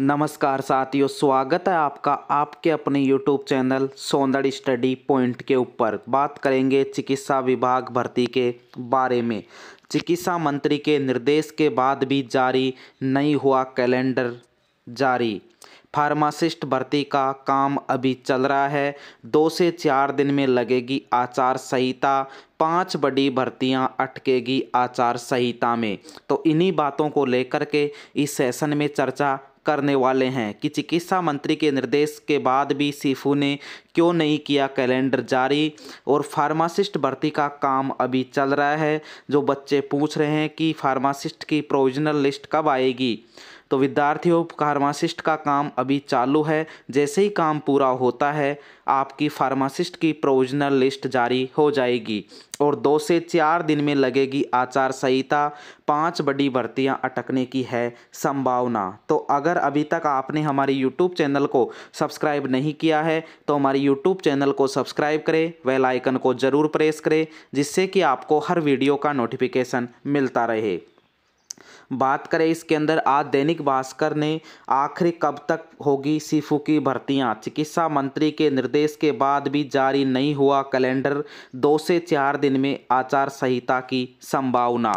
नमस्कार साथियों स्वागत है आपका आपके अपने YouTube channel Saundarya study point के ऊपर बात करेंगे चिकित्सा विभाग भर्ती के बारे में चिकित्सा मंत्री के निर्देश के बाद भी जारी नहीं हुआ कैलेंडर जारी फार्मासिस्ट भर्ती का काम अभी चल रहा है दो से चार दिन में लगेगी आचार संहिता पांच बड़ी भर्तियां अटकेगी आचार संहिता में तो इन्हीं बातों को लेकर के इस सेशन में चर्चा करने वाले हैं कि चिकित्सा मंत्री के निर्देश के बाद भी सीफू ने क्यों नहीं किया कैलेंडर जारी और फार्मासिस्ट भर्ती का काम अभी चल रहा है जो बच्चे पूछ रहे हैं कि फार्मासिस्ट की प्रोविजनल लिस्ट कब आएगी तो विद्यार्थियों फार्मासिस्ट का काम अभी चालू है जैसे ही काम पूरा होता है आपकी फार्मासिस्ट की प्रोविजनल लिस्ट जारी हो जाएगी और दो से चार दिन में लगेगी आचार संहिता पांच बड़ी भर्तियां अटकने की है संभावना तो अगर अभी तक आपने हमारी यूट्यूब चैनल को सब्सक्राइब नहीं किया है तो हमारी यूट्यूब चैनल को सब्सक्राइब करें वेलाइकन को ज़रूर प्रेस करें जिससे कि आपको हर वीडियो का नोटिफिकेशन मिलता रहे बात करें इसके अंदर आज दैनिक भास्कर ने आखिरी कब तक होगी सीफू की भर्तियां चिकित्सा मंत्री के निर्देश के बाद भी जारी नहीं हुआ कैलेंडर दो से चार दिन में आचार संहिता की संभावना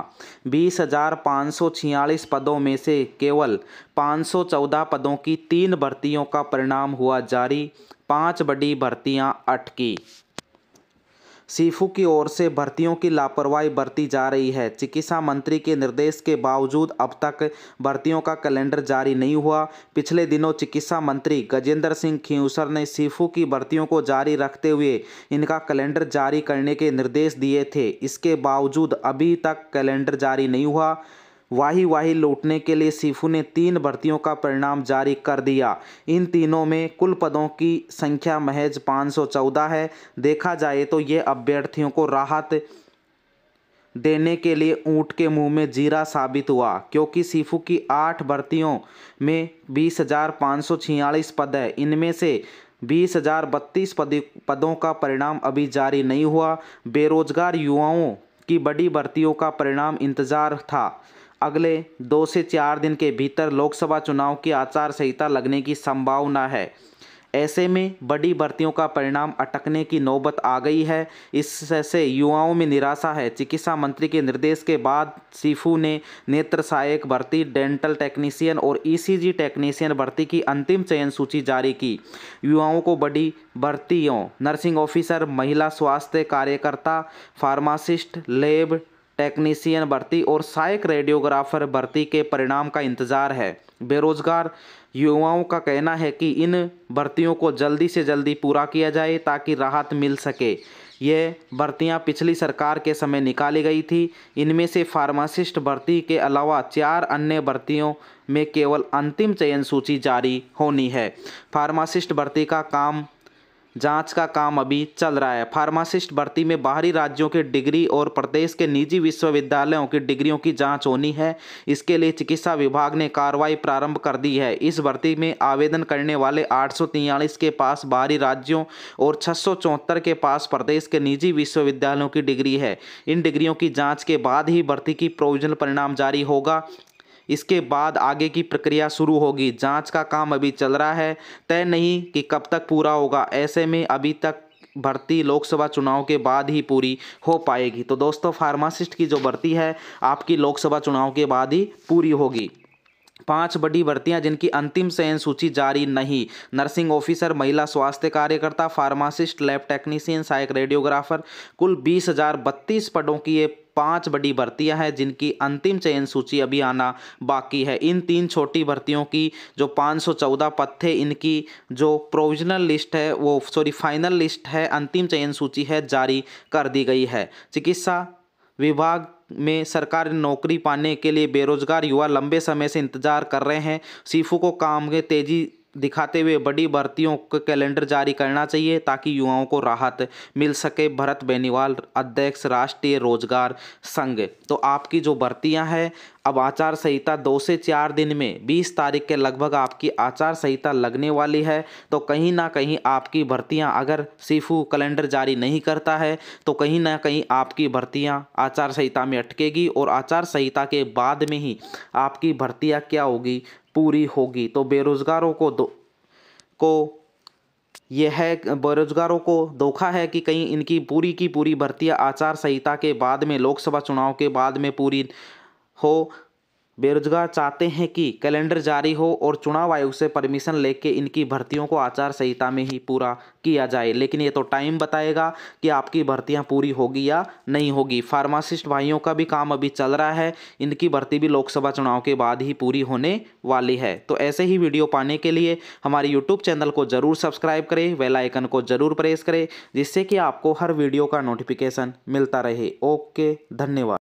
बीस हजार पाँच सौ छियालीस पदों में से केवल पाँच सौ चौदह पदों की तीन भर्तियों का परिणाम हुआ जारी पांच बड़ी भर्तियां अटकी सीफू की ओर से भर्तियों की लापरवाही बरती जा रही है चिकित्सा मंत्री के निर्देश के बावजूद अब तक भर्तियों का कैलेंडर जारी नहीं हुआ पिछले दिनों चिकित्सा मंत्री गजेंद्र सिंह खींसर ने सीफू की भर्तियों को जारी रखते हुए इनका कैलेंडर जारी करने के निर्देश दिए थे इसके बावजूद अभी तक कैलेंडर जारी नहीं हुआ वाही वाही लौटने के लिए सीफू ने तीन भर्तियों का परिणाम जारी कर दिया इन तीनों में कुल पदों की संख्या महज 514 है देखा जाए तो ये अभ्यर्थियों को राहत देने के लिए ऊँट के मुंह में जीरा साबित हुआ क्योंकि सीफू की आठ भर्तियों में बीस हजार पाँच सौ छियालीस पद है इनमें से बीस हजार बत्तीस पदों का परिणाम अभी जारी नहीं हुआ बेरोजगार युवाओं की बड़ी भर्तियों का परिणाम इंतजार था अगले दो से चार दिन के भीतर लोकसभा चुनाव की आचार संहिता लगने की संभावना है ऐसे में बड़ी भर्तियों का परिणाम अटकने की नौबत आ गई है इससे युवाओं में निराशा है चिकित्सा मंत्री के निर्देश के बाद सीफू ने नेत्र सहायक भर्ती डेंटल टेक्नीशियन और ईसीजी टेक्नीशियन भर्ती की अंतिम चयन सूची जारी की युवाओं को बड़ी भर्तियों नर्सिंग ऑफिसर महिला स्वास्थ्य कार्यकर्ता फार्मासिस्ट लेब टेक्नीसियन भर्ती और सहायक रेडियोग्राफर भर्ती के परिणाम का इंतजार है बेरोजगार युवाओं का कहना है कि इन भर्तियों को जल्दी से जल्दी पूरा किया जाए ताकि राहत मिल सके ये भर्तियां पिछली सरकार के समय निकाली गई थी इनमें से फार्मासिस्ट भर्ती के अलावा चार अन्य भर्तियों में केवल अंतिम चयन सूची जारी होनी है फार्मासिस्ट भर्ती का काम जांच का काम अभी चल रहा है फार्मासिस्ट भर्ती में बाहरी राज्यों के डिग्री और प्रदेश के निजी विश्वविद्यालयों की डिग्रियों की जांच होनी है इसके लिए चिकित्सा विभाग ने कार्रवाई प्रारंभ कर दी है इस भर्ती में आवेदन करने वाले आठ के पास बाहरी राज्यों और छः के पास प्रदेश के निजी विश्वविद्यालयों की डिग्री है इन डिग्रियों की जाँच के बाद ही भर्ती की प्रोविजनल परिणाम जारी होगा इसके बाद आगे की प्रक्रिया शुरू होगी जांच का काम अभी चल रहा है तय नहीं कि कब तक पूरा होगा ऐसे में अभी तक भर्ती लोकसभा चुनाव के बाद ही पूरी हो पाएगी तो दोस्तों फार्मासिस्ट की जो भर्ती है आपकी लोकसभा चुनाव के बाद ही पूरी होगी पांच बड़ी भर्तियां जिनकी अंतिम चयन सूची जारी नहीं नर्सिंग ऑफिसर महिला स्वास्थ्य कार्यकर्ता फार्मासिस्ट लैब टेक्नीशियन सहायक रेडियोग्राफर कुल बीस हजार बत्तीस पदों की ये पांच बड़ी भर्तियां हैं जिनकी अंतिम चयन सूची अभी आना बाकी है इन तीन छोटी भर्तियों की जो 514 पद थे इनकी जो प्रोविजनल लिस्ट है वो सॉरी फाइनल लिस्ट है अंतिम चयन सूची है जारी कर दी गई है चिकित्सा विभाग में सरकारी नौकरी पाने के लिए बेरोजगार युवा लंबे समय से इंतजार कर रहे हैं सीफू को काम के तेज़ी दिखाते हुए बड़ी भर्तियों का कैलेंडर जारी करना चाहिए ताकि युवाओं को राहत मिल सके भरत बेनीवाल अध्यक्ष राष्ट्रीय रोजगार संघ तो आपकी जो भर्तियां हैं अब आचार संहिता दो से चार दिन में बीस तारीख के लगभग आपकी आचार संहिता लगने वाली है तो कहीं ना कहीं आपकी भर्तियां अगर सिफू कैलेंडर जारी नहीं करता है तो कहीं ना कहीं आपकी भर्तियां आचार संहिता में अटकेगी और आचार संहिता के बाद में ही आपकी भर्तियाँ क्या होगी पूरी होगी तो बेरोज़गारों को दो को यह है बेरोजगारों को धोखा है कि कहीं इनकी पूरी की पूरी भर्तियाँ आचार संहिता के बाद में लोकसभा चुनाव के बाद में पूरी हो बेरोजगार चाहते हैं कि कैलेंडर जारी हो और चुनाव आयोग से परमिशन लेके इनकी भर्तियों को आचार संहिता में ही पूरा किया जाए लेकिन ये तो टाइम बताएगा कि आपकी भर्तियां पूरी होगी या नहीं होगी फार्मासिस्ट भाइयों का भी काम अभी चल रहा है इनकी भर्ती भी लोकसभा चुनाव के बाद ही पूरी होने वाली है तो ऐसे ही वीडियो पाने के लिए हमारे यूट्यूब चैनल को ज़रूर सब्सक्राइब करें वेलाइकन को ज़रूर प्रेस करें जिससे कि आपको हर वीडियो का नोटिफिकेशन मिलता रहे ओके धन्यवाद